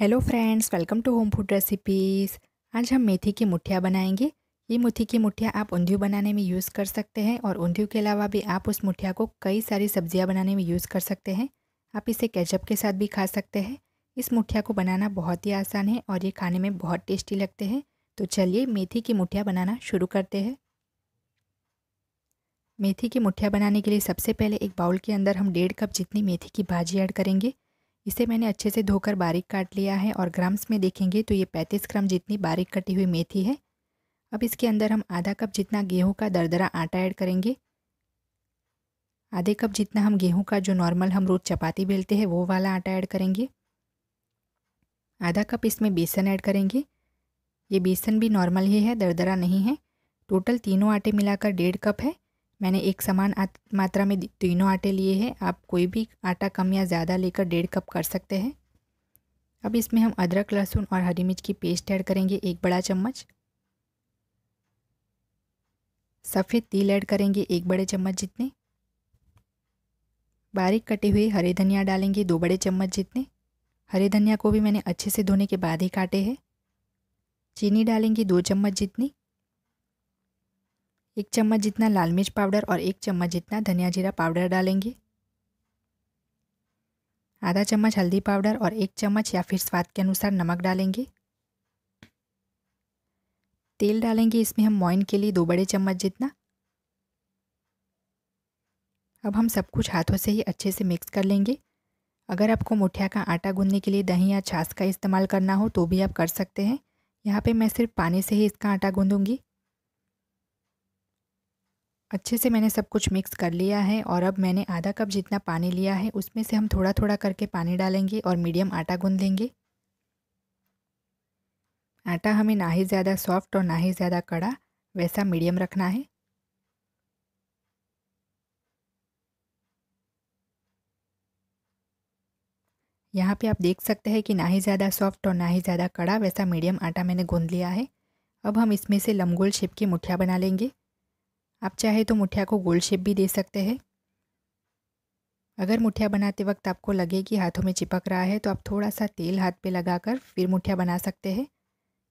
hello friends welcome to home food recipes आज हम मेथी की मुठिया बनाएंगे ये मेथी की मुठिया आप ऊंधियू बनाने में यूज़ कर सकते हैं और ऊंधियू के अलावा भी आप उस मुठिया को कई सारी सब्जियां बनाने में यूज़ कर सकते हैं आप इसे केचप के साथ भी खा सकते हैं इस मुठिया को बनाना बहुत ही आसान है और ये खाने में बहुत टेस्टी लगते हैं तो चलिए मेथी की मुठिया बनाना शुरू करते हैं मेथी की मुठिया बनाने के लिए सबसे पहले एक बाउल के अंदर हम डेढ़ कप जितनी मेथी की भाजी ऐड करेंगे इसे मैंने अच्छे से धोकर बारीक काट लिया है और ग्राम्स में देखेंगे तो ये पैंतीस ग्राम जितनी बारीक कटी हुई मेथी है अब इसके अंदर हम आधा कप जितना गेहूं का दरदरा आटा ऐड करेंगे आधे कप जितना हम गेहूं का जो नॉर्मल हम रोज़ चपाती बेलते हैं वो वाला आटा ऐड करेंगे आधा कप इसमें बेसन ऐड करेंगे ये बेसन भी नॉर्मल ही है दरदरा नहीं है टोटल तीनों आटे मिलाकर डेढ़ कप है मैंने एक समान मात्रा में तीनों आटे लिए हैं आप कोई भी आटा कम या ज़्यादा लेकर डेढ़ कप कर सकते हैं अब इसमें हम अदरक लहसुन और हरी मिर्च की पेस्ट ऐड करेंगे एक बड़ा चम्मच सफ़ेद तिल ऐड करेंगे एक बड़े चम्मच जितने बारीक कटे हुए हरे धनिया डालेंगे दो बड़े चम्मच जितने हरे धनिया को भी मैंने अच्छे से धोने के बाद ही काटे हैं चीनी डालेंगे दो चम्मच जितनी एक चम्मच जितना लाल मिर्च पाउडर और एक चम्मच जितना धनिया जीरा पाउडर डालेंगे आधा चम्मच हल्दी पाउडर और एक चम्मच या फिर स्वाद के अनुसार नमक डालेंगे तेल डालेंगे इसमें हम मॉइन के लिए दो बड़े चम्मच जितना अब हम सब कुछ हाथों से ही अच्छे से मिक्स कर लेंगे अगर आपको मुठिया का आटा गूंदने के लिए दही या छाछ का इस्तेमाल करना हो तो भी आप कर सकते हैं यहाँ पे मैं सिर्फ पानी से ही इसका आटा गूंदूंगी अच्छे से मैंने सब कुछ मिक्स कर लिया है और अब मैंने आधा कप जितना पानी लिया है उसमें से हम थोड़ा थोड़ा करके पानी डालेंगे और मीडियम आटा गूंद लेंगे आटा हमें ना ही ज़्यादा सॉफ्ट और ना ही ज़्यादा कड़ा वैसा मीडियम रखना है यहाँ पे आप देख सकते हैं कि ना ही ज़्यादा सॉफ्ट और ना ही ज़्यादा कड़ा वैसा मीडियम आटा मैंने गूंद लिया है अब हम इसमें से लमगोल शेप की मुठिया बना लेंगे आप चाहे तो मुठिया को गोल शेप भी दे सकते हैं अगर मुठिया बनाते वक्त आपको लगे कि हाथों में चिपक रहा है तो आप थोड़ा सा तेल हाथ पे लगाकर फिर मुठिया बना सकते हैं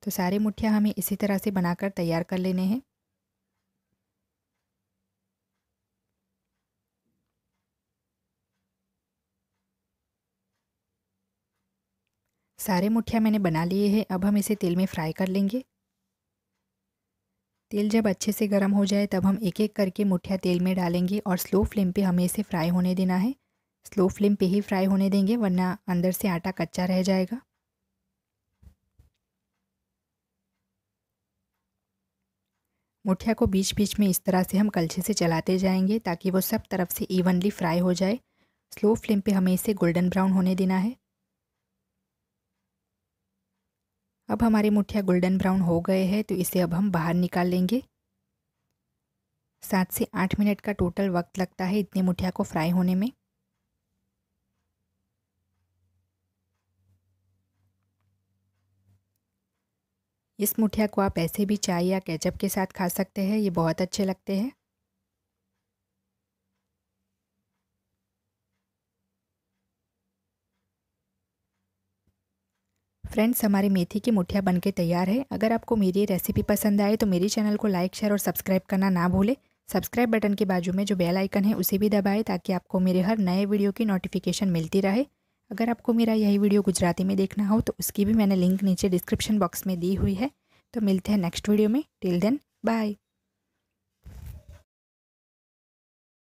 तो सारे मुठिया हमें इसी तरह से बनाकर तैयार कर लेने हैं सारे मुठिया मैंने बना लिए हैं अब हम इसे तेल में फ्राई कर लेंगे तेल जब अच्छे से गर्म हो जाए तब हम एक एक करके मुठिया तेल में डालेंगे और स्लो फ्लेम पे हमें इसे फ्राई होने देना है स्लो फ्लेम पे ही फ्राई होने देंगे वरना अंदर से आटा कच्चा रह जाएगा मुठिया को बीच बीच में इस तरह से हम कलछे से चलाते जाएंगे ताकि वो सब तरफ से इवनली फ्राई हो जाए स्लो फ्लेम पे हमें इसे गोल्डन ब्राउन होने देना है अब हमारी मुठिया गोल्डन ब्राउन हो गए हैं तो इसे अब हम बाहर निकाल लेंगे सात से आठ मिनट का टोटल वक्त लगता है इतने मुठिया को फ्राई होने में इस मुठिया को आप ऐसे भी चाय या केचप के साथ खा सकते हैं ये बहुत अच्छे लगते हैं फ्रेंड्स हमारी मेथी की मुठिया बनके तैयार है अगर आपको मेरी रेसिपी पसंद आए तो मेरे चैनल को लाइक शेयर और सब्सक्राइब करना ना भूलें सब्सक्राइब बटन के बाजू में जो बेल आइकन है उसे भी दबाएं ताकि आपको मेरे हर नए वीडियो की नोटिफिकेशन मिलती रहे अगर आपको मेरा यही वीडियो गुजराती में देखना हो तो उसकी भी मैंने लिंक नीचे डिस्क्रिप्शन बॉक्स में दी हुई है तो मिलते हैं नेक्स्ट वीडियो में टिल देन बाय